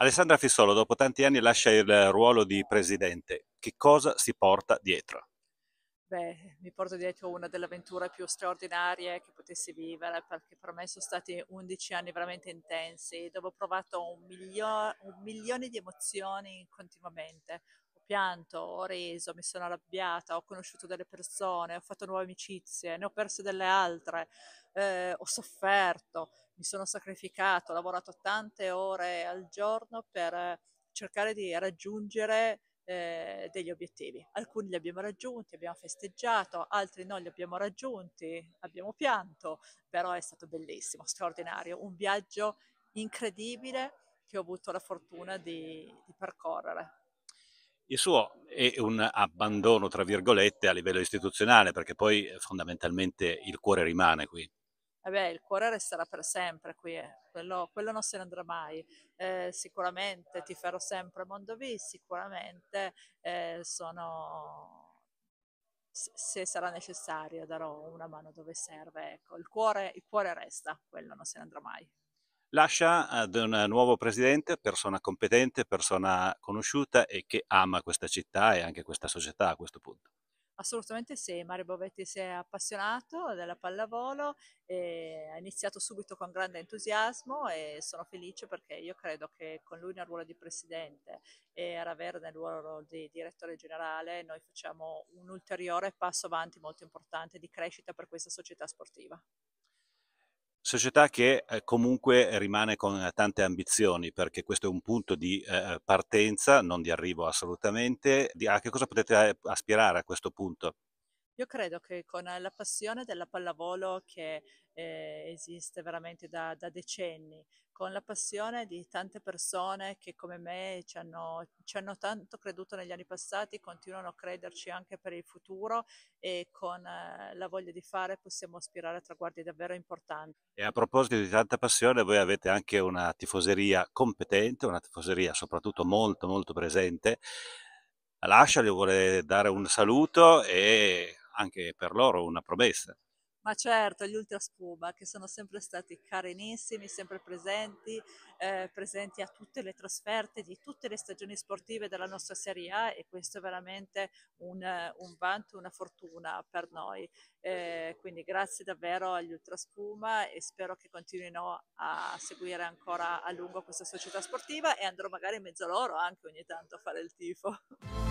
Alessandra Fissolo dopo tanti anni lascia il ruolo di presidente. Che cosa si porta dietro? Beh, mi porto dietro una delle avventure più straordinarie che potessi vivere, perché per me sono stati 11 anni veramente intensi, dove ho provato un, milio- un milione di emozioni continuamente pianto, ho reso, mi sono arrabbiata, ho conosciuto delle persone, ho fatto nuove amicizie, ne ho perse delle altre, eh, ho sofferto, mi sono sacrificato, ho lavorato tante ore al giorno per cercare di raggiungere eh, degli obiettivi. Alcuni li abbiamo raggiunti, abbiamo festeggiato, altri no, li abbiamo raggiunti, abbiamo pianto, però è stato bellissimo, straordinario, un viaggio incredibile che ho avuto la fortuna di, di percorrere. Il suo è un abbandono, tra virgolette, a livello istituzionale, perché poi eh, fondamentalmente il cuore rimane qui. Vabbè, eh il cuore resterà per sempre qui, eh. quello, quello, non se ne andrà mai. Eh, sicuramente ti farò sempre Mondovì, sicuramente eh, sono se sarà necessario darò una mano dove serve. Ecco, il cuore, il cuore resta, quello non se ne andrà mai lascia ad un nuovo presidente, persona competente, persona conosciuta e che ama questa città e anche questa società a questo punto. Assolutamente sì, Mario Bovetti si è appassionato della pallavolo, ha iniziato subito con grande entusiasmo e sono felice perché io credo che con lui nel ruolo di presidente e Ravera nel ruolo di direttore generale noi facciamo un ulteriore passo avanti molto importante di crescita per questa società sportiva. Società che eh, comunque rimane con eh, tante ambizioni perché questo è un punto di eh, eh, partenza, non di arrivo assolutamente. Di, a che cosa potete eh, aspirare a questo punto? Io credo che con la passione della pallavolo che eh, esiste veramente da, da, decenni, con la passione di tante persone che come me ci hanno, ci hanno, tanto creduto negli anni passati, continuano a crederci anche per il futuro e con eh, la voglia di fare possiamo aspirare a traguardi davvero importanti. E a proposito di tanta passione, voi avete anche una tifoseria competente, una tifoseria soprattutto molto molto presente. Lascia, gli vuole dare un saluto e anche per loro una promessa. Ma certo, gli Ultras Puma che sono sempre stati carinissimi, sempre presenti, eh, presenti a tutte le trasferte di tutte le stagioni sportive della nostra Serie A e questo è veramente un, un vanto, una fortuna per noi. Eh, quindi grazie davvero agli Ultras Puma e spero che continuino a seguire ancora a lungo questa società sportiva e andrò magari in mezzo a loro anche ogni tanto a fare il tifo.